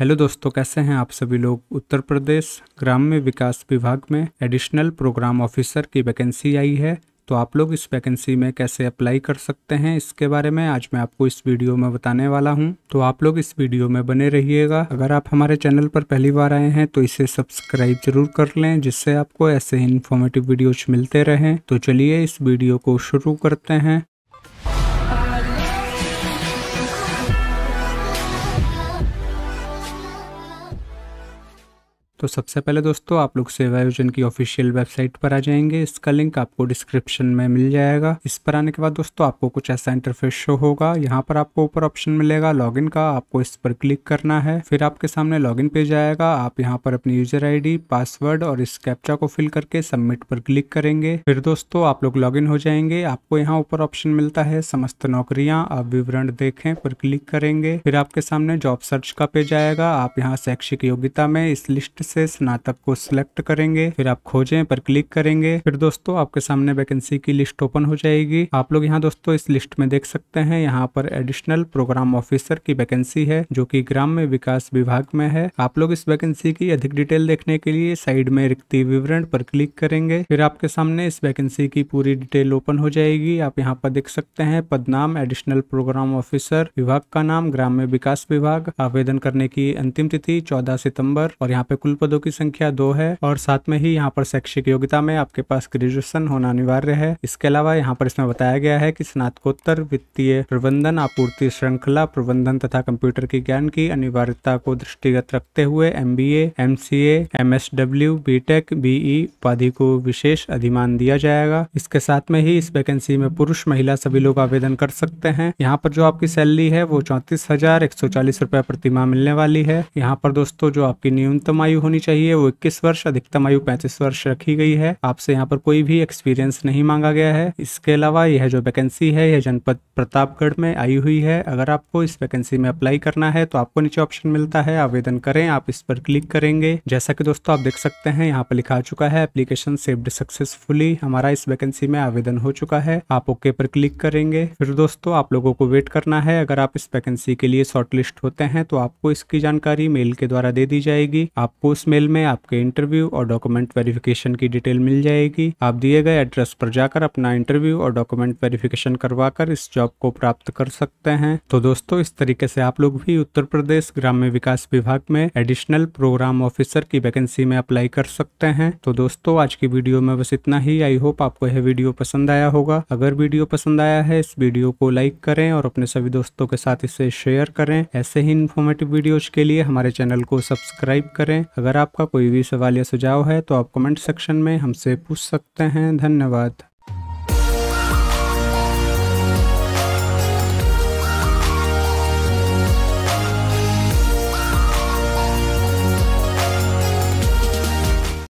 hello दोस्तों कैसे हैं आप सभी लोग उत्तर प्रदेश ग्राम्य विकास विभाग में एडिशनल प्रोग्राम ऑफिसर की वैकेंसी आई है तो आप लोग इस वैकेंसी में कैसे अप्लाई कर सकते हैं इसके बारे में आज मैं आपको इस वीडियो में बताने वाला हूं तो आप लोग इस वीडियो में बने रहिएगा अगर आप हमारे चैनल पर पहली बार आए हैं तो इसे सब्सक्राइब जरूर कर लें जिससे आपको ऐसे इन्फॉर्मेटिव वीडियोज मिलते रहें तो चलिए इस वीडियो को शुरू करते हैं तो सबसे पहले दोस्तों आप लोग सेवायोजन की ऑफिशियल वेबसाइट पर आ जाएंगे इसका लिंक आपको डिस्क्रिप्शन में मिल जाएगा इस पर आने के बाद दोस्तों आपको कुछ ऐसा इंटरफेस शो होगा यहाँ पर आपको ऊपर ऑप्शन मिलेगा लॉगिन का आपको इस पर क्लिक करना है फिर आपके सामने लॉगिन पेज आएगा आप यहाँ पर अपनी यूजर आई पासवर्ड और इस कैप्चा को फिल करके सबमिट पर क्लिक करेंगे फिर दोस्तों आप लोग लॉग हो जाएंगे आपको यहाँ ऊपर ऑप्शन मिलता है समस्त नौकरियाँ आप विवरण देखें पर क्लिक करेंगे फिर आपके सामने जॉब सर्च का पेज आएगा आप यहाँ शैक्षिक योग्यता में इस लिस्ट से स्नातक को सिलेक्ट करेंगे फिर आप खोजें पर क्लिक करेंगे फिर दोस्तों आपके सामने वैकेंसी की लिस्ट ओपन हो जाएगी आप लोग यहाँ दोस्तों इस लिस्ट में देख सकते हैं यहाँ पर एडिशनल प्रोग्राम ऑफिसर की वैकेंसी है जो की ग्राम्य विकास विभाग में है आप लोग इस वैकेंसी की अधिक डिटेल देखने के लिए साइड में रिक्ति विवरण पर क्लिक करेंगे फिर आपके सामने इस वैकेंसी की पूरी डिटेल ओपन हो जाएगी आप यहाँ पर देख सकते हैं पद नाम एडिशनल प्रोग्राम ऑफिसर विभाग का नाम ग्राम्य विकास विभाग आवेदन करने की अंतिम तिथि 14 सितंबर और यहाँ पे कुल पदों की संख्या दो है और साथ में ही यहाँ पर शैक्षिक योग्यता में आपके पास ग्रेजुएशन होना अनिवार्य है इसके अलावा यहाँ पर इसमें बताया गया है की स्नातकोत्तर वित्तीय प्रबंधन आपूर्ति श्रृंखला प्रबंधन तथा कंप्यूटर की ज्ञान की अनिवार्यता को दृष्टिगत रखते हुए M B M C A M S W B tech BE उपाधि को विशेष अधिमान दिया जाएगा इसके साथ में ही इस वैकेंसी में पुरुष महिला सभी लोग आवेदन कर सकते हैं यहाँ पर जो आपकी सैलरी है वो चौंतीस हजार एक सौ चालीस रूपए प्रतिमा मिलने वाली है यहाँ पर दोस्तों जो आपकी न्यूनतम आयु होनी चाहिए वो इक्कीस वर्ष अधिकतम आयु पैंतीस वर्ष रखी गई है आपसे यहाँ पर कोई भी एक्सपीरियंस नहीं मांगा गया है इसके अलावा यह जो वैकेंसी है यह जनपद प्रतापगढ़ में आई हुई है अगर आपको इस वैकेंसी में अप्लाई करना है तो आपको नीचे ऑप्शन मिलता है आवेदन करें आप इस पर क्लिक करेंगे जैसा कि दोस्तों आप देख सकते हैं यहाँ पर लिखा आ चुका है एप्लीकेशन सेव्ड सक्सेसफुली हमारा इस वैकेंसी में आवेदन हो चुका है आप ओके पर क्लिक करेंगे फिर दोस्तों आप लोगों को वेट करना है अगर आप इस वैकेंसी के लिए शॉर्टलिस्ट होते हैं तो आपको इसकी जानकारी मेल के द्वारा दे दी जाएगी आपको उस मेल में आपके इंटरव्यू और डॉक्यूमेंट वेरिफिकेशन की डिटेल मिल जाएगी आप दिए गए एड्रेस पर जाकर अपना इंटरव्यू और डॉक्यूमेंट वेरिफिकेशन करवा कर इस जॉब को प्राप्त कर सकते हैं तो दोस्तों इस तरीके से आप लोग भी उत्तर प्रदेश ग्राम्य विकास विभाग में एडिशनल प्रोग्राम ऑफिसर की वैकेंसी में अप्लाई कर सकते हैं तो दोस्तों आज की वीडियो में बस इतना ही आई होप आपको यह वीडियो पसंद आया होगा अगर वीडियो पसंद आया है इस वीडियो को लाइक करें और अपने सभी दोस्तों के साथ इसे शेयर करें ऐसे ही इन्फॉर्मेटिव वीडियोज के लिए हमारे चैनल को सब्सक्राइब करें अगर आपका कोई भी सवाल या सुझाव है तो आप कमेंट सेक्शन में हमसे पूछ सकते हैं धन्यवाद